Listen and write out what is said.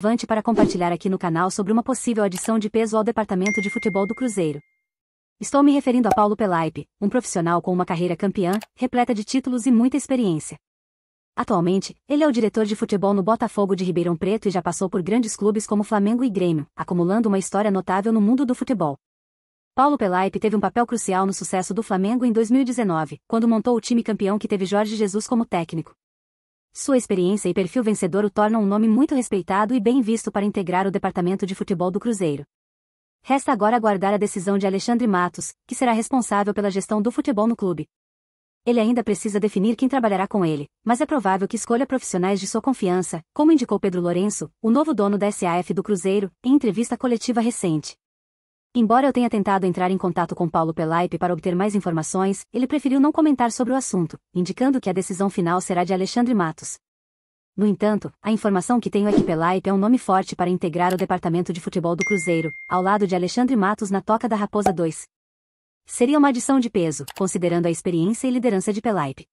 Vante para compartilhar aqui no canal sobre uma possível adição de peso ao departamento de futebol do Cruzeiro. Estou me referindo a Paulo Pelaipe, um profissional com uma carreira campeã, repleta de títulos e muita experiência. Atualmente, ele é o diretor de futebol no Botafogo de Ribeirão Preto e já passou por grandes clubes como Flamengo e Grêmio, acumulando uma história notável no mundo do futebol. Paulo Pelaipe teve um papel crucial no sucesso do Flamengo em 2019, quando montou o time campeão que teve Jorge Jesus como técnico. Sua experiência e perfil vencedor o tornam um nome muito respeitado e bem visto para integrar o departamento de futebol do Cruzeiro. Resta agora aguardar a decisão de Alexandre Matos, que será responsável pela gestão do futebol no clube. Ele ainda precisa definir quem trabalhará com ele, mas é provável que escolha profissionais de sua confiança, como indicou Pedro Lourenço, o novo dono da SAF do Cruzeiro, em entrevista coletiva recente. Embora eu tenha tentado entrar em contato com Paulo Pelaipe para obter mais informações, ele preferiu não comentar sobre o assunto, indicando que a decisão final será de Alexandre Matos. No entanto, a informação que tenho é que Pelaipe é um nome forte para integrar o departamento de futebol do Cruzeiro, ao lado de Alexandre Matos na Toca da Raposa 2. Seria uma adição de peso, considerando a experiência e liderança de Pelaipe.